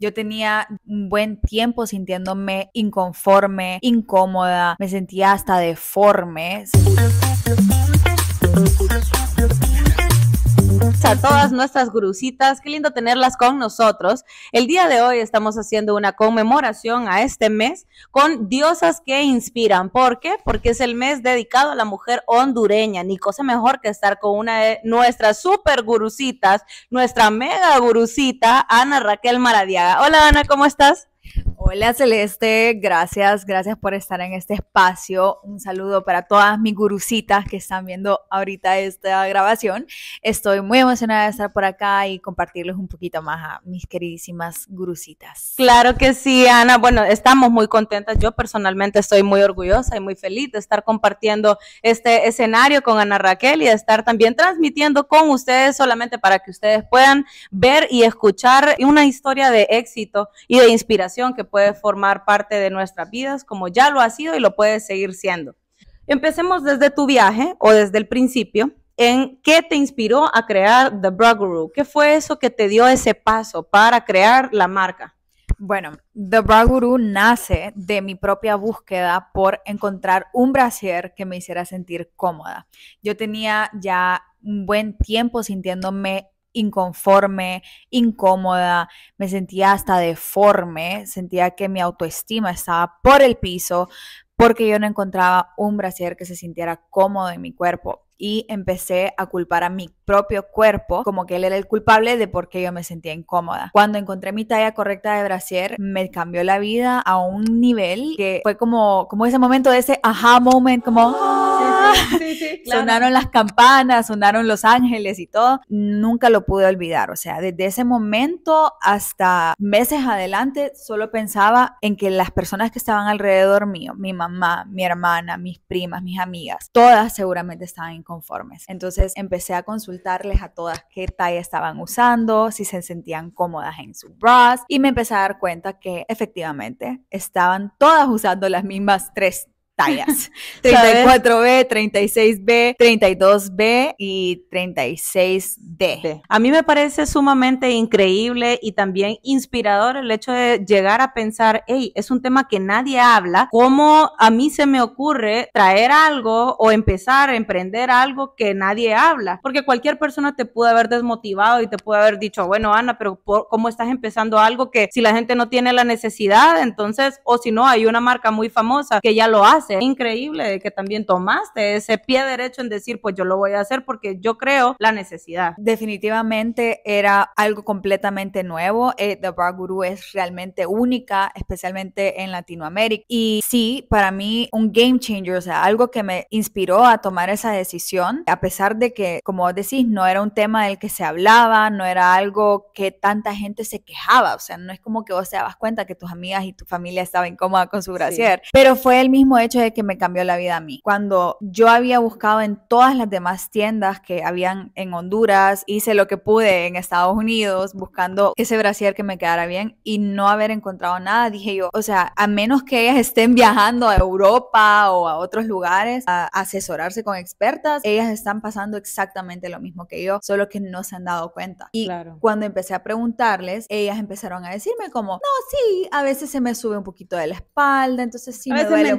Yo tenía un buen tiempo sintiéndome inconforme, incómoda, me sentía hasta deforme. a todas nuestras gurusitas. Qué lindo tenerlas con nosotros. El día de hoy estamos haciendo una conmemoración a este mes con diosas que inspiran. ¿Por qué? Porque es el mes dedicado a la mujer hondureña. Ni cosa mejor que estar con una de nuestras super gurucitas nuestra mega gurucita Ana Raquel Maradiaga. Hola Ana, ¿cómo estás? Hola Celeste, gracias, gracias por estar en este espacio. Un saludo para todas mis gurusitas que están viendo ahorita esta grabación. Estoy muy emocionada de estar por acá y compartirles un poquito más a mis queridísimas gurusitas. Claro que sí, Ana. Bueno, estamos muy contentas. Yo personalmente estoy muy orgullosa y muy feliz de estar compartiendo este escenario con Ana Raquel y de estar también transmitiendo con ustedes solamente para que ustedes puedan ver y escuchar una historia de éxito y de inspiración que puede formar parte de nuestras vidas como ya lo ha sido y lo puede seguir siendo. Empecemos desde tu viaje o desde el principio en qué te inspiró a crear The Bra Guru. ¿Qué fue eso que te dio ese paso para crear la marca? Bueno, The Bra Guru nace de mi propia búsqueda por encontrar un brasier que me hiciera sentir cómoda. Yo tenía ya un buen tiempo sintiéndome inconforme, incómoda, me sentía hasta deforme, sentía que mi autoestima estaba por el piso porque yo no encontraba un brasier que se sintiera cómodo en mi cuerpo y empecé a culpar a mi propio cuerpo como que él era el culpable de por qué yo me sentía incómoda. Cuando encontré mi talla correcta de brasier, me cambió la vida a un nivel que fue como, como ese momento de ese aha moment, como... Ah, sonaron las campanas, sonaron los ángeles y todo. Nunca lo pude olvidar. O sea, desde ese momento hasta meses adelante, solo pensaba en que las personas que estaban alrededor mío, mi mamá, mi hermana, mis primas, mis amigas, todas seguramente estaban inconformes. Entonces empecé a consultarles a todas qué talla estaban usando, si se sentían cómodas en su bras y me empecé a dar cuenta que efectivamente estaban todas usando las mismas tres tallas. 34B, 36B, 32B y 36D. A mí me parece sumamente increíble y también inspirador el hecho de llegar a pensar, hey, es un tema que nadie habla, ¿cómo a mí se me ocurre traer algo o empezar a emprender algo que nadie habla? Porque cualquier persona te puede haber desmotivado y te puede haber dicho, bueno, Ana, pero ¿cómo estás empezando algo que si la gente no tiene la necesidad, entonces, o si no, hay una marca muy famosa que ya lo hace? increíble Increíble que también tomaste ese pie derecho en decir, pues yo lo voy a hacer porque yo creo la necesidad. Definitivamente era algo completamente nuevo. Eh, The Bar Guru es realmente única, especialmente en Latinoamérica. Y sí, para mí un game changer, o sea, algo que me inspiró a tomar esa decisión, a pesar de que, como decís, no era un tema del que se hablaba, no era algo que tanta gente se quejaba, o sea, no es como que vos te dabas cuenta que tus amigas y tu familia estaban incómoda con su brasier, pero fue el mismo hecho de que me cambió la vida a mí. Cuando yo había buscado en todas las demás tiendas que habían en Honduras, hice lo que pude en Estados Unidos buscando ese brasier que me quedara bien y no haber encontrado nada, dije yo, o sea, a menos que ellas estén viajando a Europa o a otros lugares a asesorarse con expertas, ellas están pasando exactamente lo mismo que yo, solo que no se han dado cuenta. Y cuando empecé a preguntarles, ellas empezaron a decirme como, no, sí, a veces se me sube un poquito de la espalda, entonces sí me duele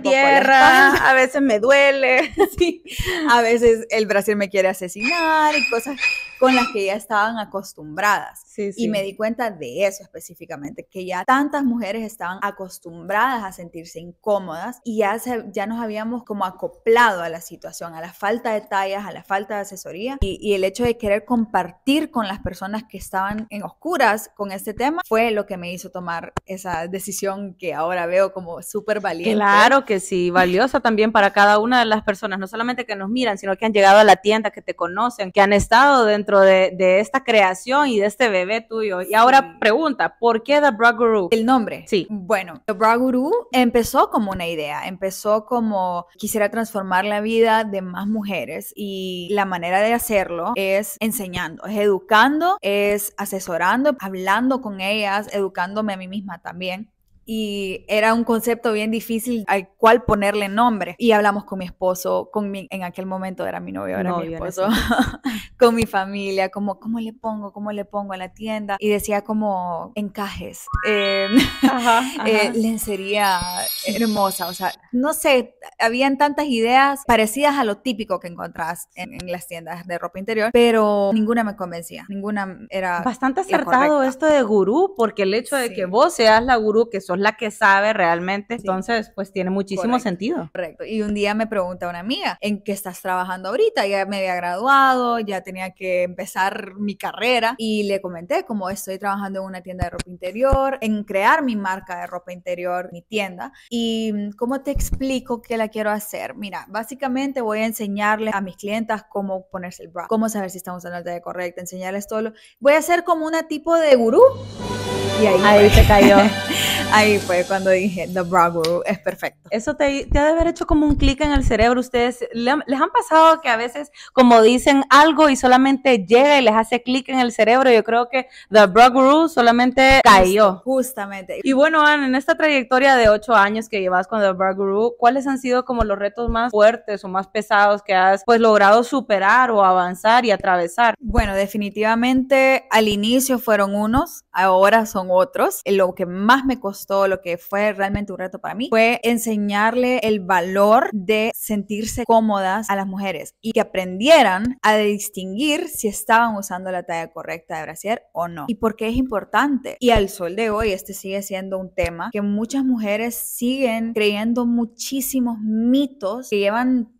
a veces me duele, a veces el Brasil me quiere asesinar y cosas con las que ya estaban acostumbradas. Y me di cuenta de eso específicamente, que ya tantas mujeres estaban acostumbradas a sentirse incómodas y ya, ya nos habíamos como acoplado a la situación, a la falta de tallas, a la falta de asesoría y, y el hecho de querer compartir con las personas que estaban en oscuras con este tema fue lo que me hizo tomar esa decisión que ahora veo como súper valiente. Claro que sí, valiosa también para cada una de las personas, no solamente que nos miran, sino que han llegado a la tienda, que te conocen, que han estado dentro de, esta creación y de este bebé tuyo. Y ahora pregunta, ¿por qué The Bra Guru? El nombre. Sí. Bueno, The Bra Guru empezó como una idea, empezó como quisiera transformar la vida de más mujeres y la manera de hacerlo es enseñando, es educando, es asesorando, hablando con ellas, educándome a mí misma también y era un concepto bien difícil al cual ponerle nombre. Y hablamos con mi esposo, con en aquel momento era mi novio, ahora mi esposo, con mi familia, como, ¿cómo le pongo? ¿Cómo le pongo a la tienda? Y decía como encajes, em, eh, lencería hermosa, o sea, no sé, habían tantas ideas parecidas a lo típico que encontrás en, las tiendas de ropa interior, pero ninguna me convencía, ninguna era... Bastante acertado esto de gurú, porque el hecho de que vos seas la gurú, que son la que sabe realmente, entonces pues tiene muchísimo sentido. Correcto. Y un día me pregunta una amiga, ¿en qué estás trabajando ahorita? Ya me había graduado, ya tenía que empezar mi carrera y le comenté como estoy trabajando en una tienda de ropa interior, en crear mi marca de ropa interior, mi tienda. ¿Y cómo te explico que la quiero hacer? Mira, básicamente voy a enseñarles a mis clientas cómo ponerse el bra, cómo saber si estamos usando la talla correcto, enseñarles todo lo... Voy a ser como una tipo de gurú ahí, se cayó. ahí fue cuando dije, The Guru es perfecto. Eso te, ha de haber hecho como un clic en el cerebro. Ustedes, ¿les han pasado que a veces como dicen algo y solamente llega y les hace clic en el cerebro? Yo creo que The Guru solamente cayó. Justamente. Y bueno, Anne, en esta trayectoria de ocho años que llevas con The Bar Guru, ¿cuáles han sido como los retos más fuertes o más pesados que has pues logrado superar o avanzar y atravesar? Bueno, definitivamente al inicio fueron unos, ahora son otros. Eh, lo que más me costó, lo que fue realmente un reto para mí, fue enseñarle el valor de sentirse cómodas a las mujeres y que aprendieran a distinguir si estaban usando la talla correcta de brasier o no. Y por qué es importante. Y al sol de hoy, este sigue siendo un tema que muchas mujeres siguen creyendo muchísimos mitos que llevan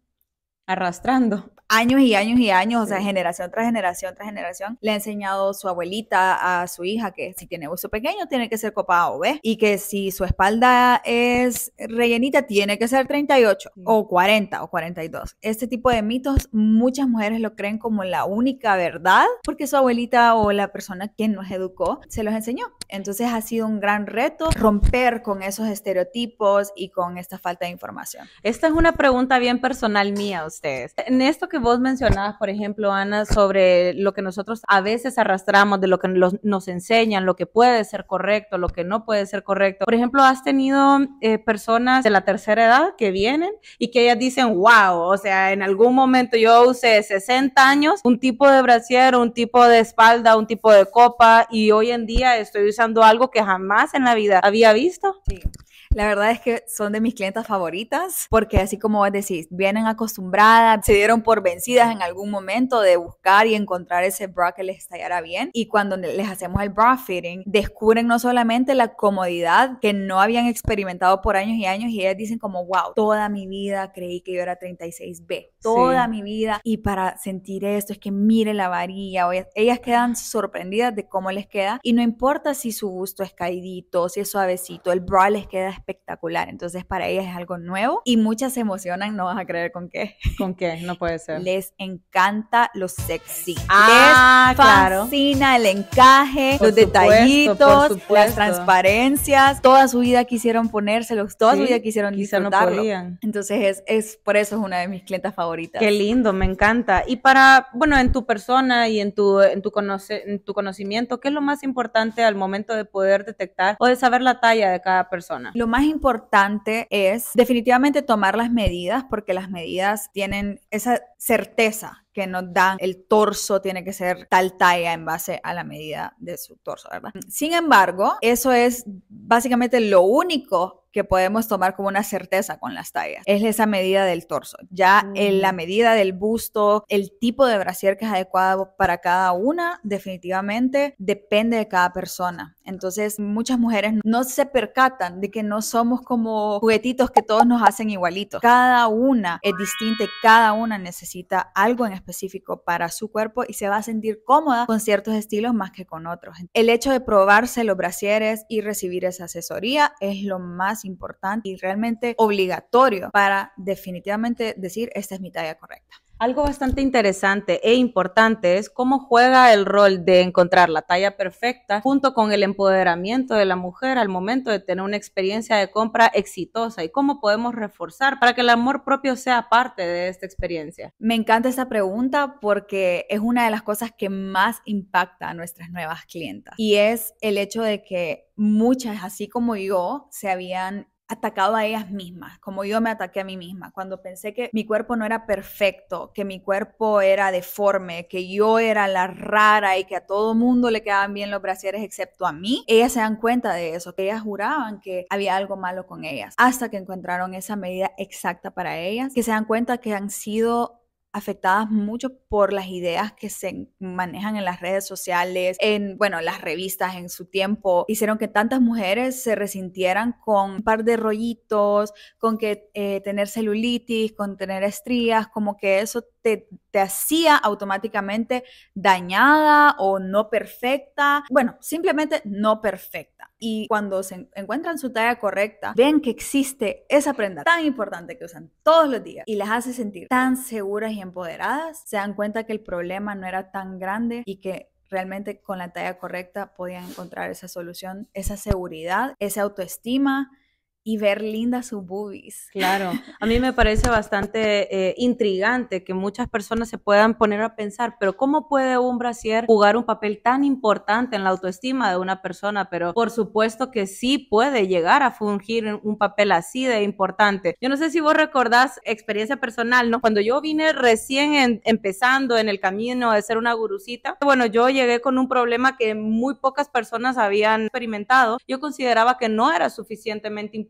arrastrando años y años y años, o sea, generación tras generación tras generación, le ha enseñado su abuelita a su hija que si tiene hueso pequeño tiene que ser copa o B y que si su espalda es rellenita tiene que ser 38 o 40 o 42. Este tipo de mitos muchas mujeres lo creen como la única verdad porque su abuelita o la persona que nos educó se los enseñó. Entonces ha sido un gran reto romper con esos estereotipos y con esta falta de información. Esta es una pregunta bien personal mía a ustedes. En esto que vos mencionabas, por ejemplo, Ana, sobre lo que nosotros a veces arrastramos, de lo que nos enseñan, lo que puede ser correcto, lo que no puede ser correcto. Por ejemplo, has tenido eh, personas de la tercera edad que vienen y que ellas dicen, wow, o sea, en algún momento yo usé 60 años un tipo de brasier, un tipo de espalda, un tipo de copa y hoy en día estoy usando algo que jamás en la vida había visto. Sí. La verdad es que son de mis clientas favoritas porque así como vos decís, vienen acostumbradas, se dieron por vencidas en algún momento de buscar y encontrar ese bra que les estallara bien y cuando les hacemos el bra fitting, descubren no solamente la comodidad que no habían experimentado por años y años y ellas dicen como, wow, toda mi vida creí que yo era 36B, toda mi vida y para sentir esto es que mire la varilla, e-, ellas, quedan sorprendidas de cómo les queda y no importa si su gusto es caidito, si es suavecito, el bra les queda espectacular. Entonces para ellas es algo nuevo y muchas se emocionan, no vas a creer con qué. ¿Con qué? No puede ser. Les encanta lo sexy. Ah, les fascina el encaje, los detallitos, las transparencias, toda su vida quisieron ponérselos, toda su vida quisieron disfrutarlo. No podían. Entonces es, es por eso es una de mis clientas favoritas. Qué lindo, me encanta. Y para, bueno, en tu persona y en tu en tu en tu conocimiento, ¿qué es lo más importante al momento de poder detectar o de saber la talla de cada persona? Lo más importante es definitivamente tomar las medidas porque las medidas tienen esa certeza que nos dan el torso tiene que ser tal talla en base a la medida de su torso, ¿verdad? Sin embargo, eso es básicamente lo único que podemos tomar como una certeza con las tallas. Es esa medida del torso. Ya en la mm. medida del busto, el tipo de brasier que es adecuado para cada una, definitivamente depende de cada persona. Entonces, muchas mujeres no se percatan de que no somos como juguetitos que todos nos hacen igualitos. Cada una es distinta cada una necesita algo en específico para su cuerpo y se va a sentir cómoda con ciertos estilos más que con otros. El hecho de probarse los brasieres y recibir esa asesoría es lo más importante y realmente obligatorio para definitivamente decir esta es mi talla correcta. Algo bastante interesante e importante es cómo juega el rol de encontrar la talla perfecta junto con el empoderamiento de la mujer al momento de tener una experiencia de compra exitosa y cómo podemos reforzar para que el amor propio sea parte de esta experiencia. Me encanta esta pregunta porque es una de las cosas que más impacta a nuestras nuevas clientas y es el hecho de que muchas, así como yo, se habían atacado a ellas mismas, como yo me ataqué a mí misma, cuando pensé que mi cuerpo no era perfecto, que mi cuerpo era deforme, que yo era la rara y que a todo mundo le quedaban bien los brasieres excepto a mí, ellas se dan cuenta de eso, que ellas juraban que había algo malo con ellas, hasta que encontraron esa medida exacta para ellas, que se dan cuenta que han sido afectadas mucho por las ideas que se manejan en las redes sociales, en, bueno, las revistas en su tiempo, hicieron que tantas mujeres se resintieran con un par de rollitos, con que eh, tener celulitis, con tener estrías, como que eso te hacía automáticamente dañada o no perfecta, bueno, simplemente no perfecta y cuando se encuentran su talla correcta, ven que existe esa prenda tan importante que usan todos los días y las hace sentir tan seguras y empoderadas, se dan cuenta que el problema no era tan grande y que realmente con la talla correcta podían encontrar esa solución, esa seguridad, esa autoestima y ver linda sus boobies. Claro, a mí me parece bastante eh, intrigante que muchas personas se puedan poner a pensar, pero ¿cómo puede un brasier jugar un papel tan importante en la autoestima de una persona? Pero por supuesto que sí puede llegar a fungir un papel así de importante. Yo no sé si vos recordás experiencia personal, ¿no? Cuando yo vine recién empezando en el camino de ser una gurucita, bueno, yo llegué con un problema que muy pocas personas habían experimentado. Yo consideraba que no era suficientemente importante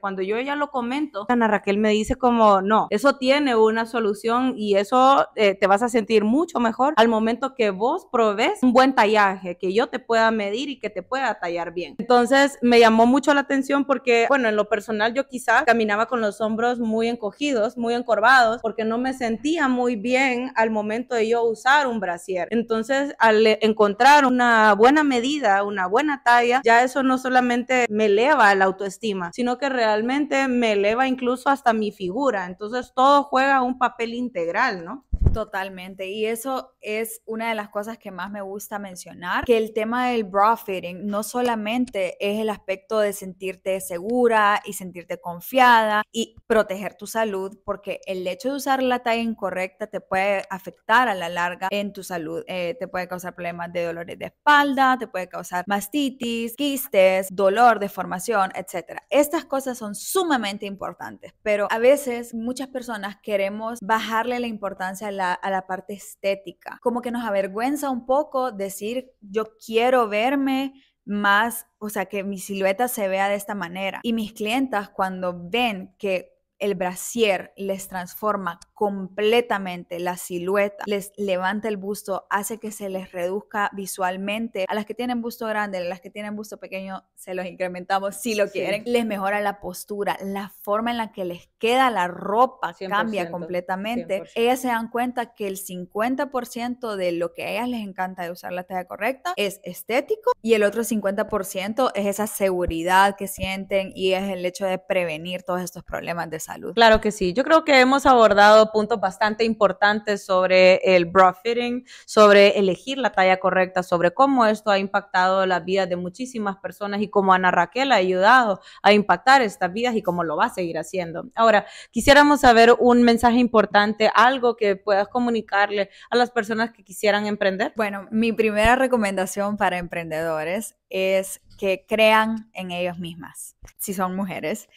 cuando yo ya lo comento, Ana Raquel me dice como, no, eso tiene una solución y eso eh, te vas a sentir mucho mejor al momento que vos provees un buen tallaje, que yo te pueda medir y que te pueda tallar bien. Entonces me llamó mucho la atención porque, bueno, en lo personal yo quizá caminaba con los hombros muy encogidos, muy encorvados, porque no me sentía muy bien al momento de yo usar un brasier. Entonces, al encontrar una buena medida, una buena talla, ya eso no solamente me eleva la autoestima, sino que realmente me eleva incluso hasta mi figura. Entonces todo juega un papel integral, ¿no? Totalmente. Y eso es una de las cosas que más me gusta mencionar, que el tema del bra fitting no solamente es el aspecto de sentirte segura y sentirte confiada y proteger tu salud, porque el hecho de usar la talla incorrecta te puede afectar a la larga en tu salud. Eh, te puede causar problemas de dolores de espalda, te puede causar mastitis, quistes, dolor, deformación, etc. Estas cosas son sumamente importantes, pero a veces muchas personas queremos bajarle la importancia a la, parte estética, como que nos avergüenza un poco decir yo quiero verme más, o sea, que mi silueta se vea de esta manera. Y mis clientas cuando ven que el brasier les transforma completamente la silueta, les levanta el busto, hace que se les reduzca visualmente. A las que tienen busto grande, a las que tienen busto pequeño, se los incrementamos si lo quieren. Les mejora la postura, la forma en la que les queda la ropa cambia completamente. Ellas se dan cuenta que el 50% de lo que a ellas les encanta de usar la talla correcta es estético y el otro 50% es esa seguridad que sienten y es el hecho de prevenir todos estos problemas de salud Claro que sí. Yo creo que hemos abordado puntos bastante importantes sobre el bra fitting, sobre elegir la talla correcta, sobre cómo esto ha impactado la vida de muchísimas personas y cómo Ana Raquel ha ayudado a impactar estas vidas y cómo lo va a seguir haciendo. Ahora, quisiéramos saber un mensaje importante, algo que puedas comunicarle a las personas que quisieran emprender. Bueno, mi primera recomendación para emprendedores es que crean en ellos mismas, si son mujeres,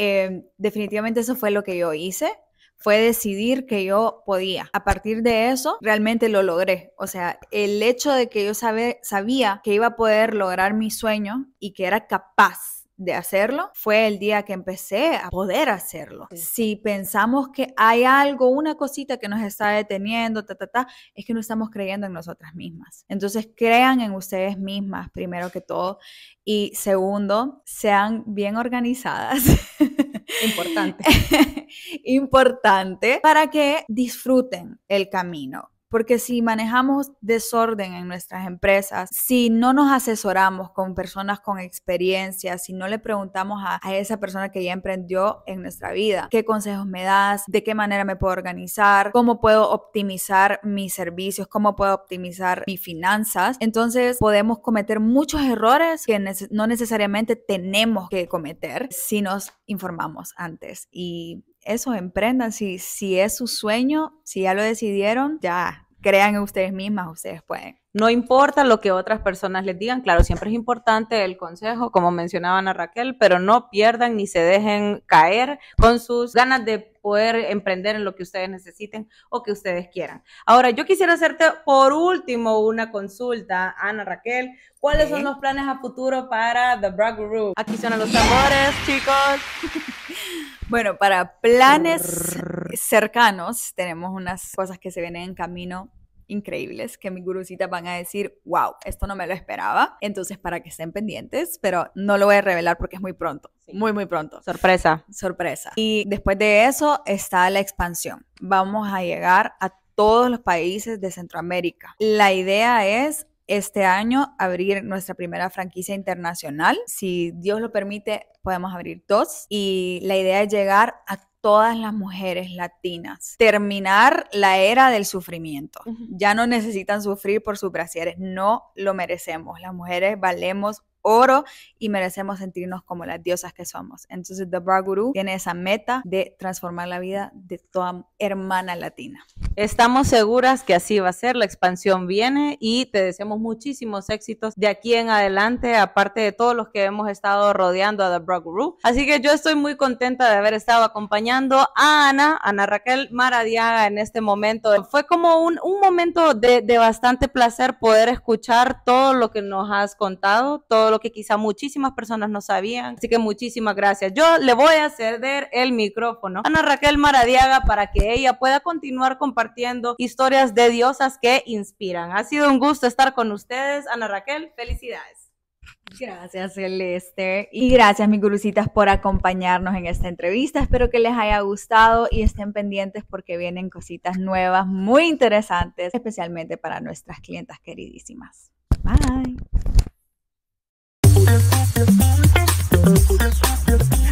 Em, definitivamente eso fue lo que yo hice fue decidir que yo podía. A partir de eso, realmente lo logré. O sea, el hecho de que yo sabía que iba a poder lograr mi sueño y que era capaz de hacerlo, fue el día que empecé a poder hacerlo. Si pensamos que hay algo, una cosita que nos está deteniendo, ta, ta, ta, es que no estamos creyendo en nosotras mismas. Entonces, crean en ustedes mismas, primero que todo. Y segundo, sean bien organizadas. Importante. Importante para que disfruten el camino porque si manejamos desorden en nuestras empresas, si no nos asesoramos con personas con experiencia, si no le preguntamos a, esa persona que ya emprendió en nuestra vida, qué consejos me das, de qué manera me puedo organizar, cómo puedo optimizar mis servicios, cómo puedo optimizar mis finanzas, entonces podemos cometer muchos errores que no necesariamente tenemos que cometer si nos informamos antes. Y eso, emprendan. Si, si es su sueño, si ya lo decidieron, ya crean en ustedes mismas, ustedes pueden. No importa lo que otras personas les digan, claro, siempre es importante el consejo, como mencionaban Ana Raquel, pero no pierdan ni se dejen caer con sus ganas de poder emprender en lo que ustedes necesiten o que ustedes quieran. Ahora, yo quisiera hacerte por último una consulta, Ana Raquel. ¿Cuáles son los planes a futuro para The Bragg Group? Aquí son los sabores, chicos. Bueno, para planes cercanos tenemos unas cosas que se vienen en camino increíbles que mis gurusitas van a decir, wow, esto no me lo esperaba. Entonces, para que estén pendientes, pero no lo voy a revelar porque es muy pronto, muy, muy pronto. Sorpresa. Sorpresa. Y después de eso está la expansión. Vamos a llegar a todos los países de Centroamérica. La idea es este año abrir nuestra primera franquicia internacional. Si Dios lo permite, podemos abrir dos. Y la idea es llegar a todas las mujeres latinas, terminar la era del sufrimiento. Ya no necesitan sufrir por sus brasieres, no lo merecemos. Las mujeres valemos oro y merecemos sentirnos como las diosas que somos. Entonces, The Bra Guru tiene esa meta de transformar la vida de toda hermana latina. Estamos seguras que así va a ser, la expansión viene y te deseamos muchísimos éxitos de aquí en adelante, aparte de todos los que hemos estado rodeando a The Bra Guru. Así que yo estoy muy contenta de haber estado acompañando a Ana, Ana Raquel Maradiaga en este momento. Fue como un, un momento de, de bastante placer poder escuchar todo lo que nos has contado, todo lo que quizá muchísimas personas no sabían. Así que muchísimas gracias. Yo le voy a ceder el micrófono a Ana Raquel Maradiaga para que ella pueda continuar compartiendo historias de diosas que inspiran. Ha sido un gusto estar con ustedes. Ana Raquel, felicidades. Gracias, Celeste. Y gracias, mis gurusitas por acompañarnos en esta entrevista. Espero que les haya gustado y estén pendientes porque vienen cositas nuevas muy interesantes, especialmente para nuestras clientas queridísimas. Bye. Thank you.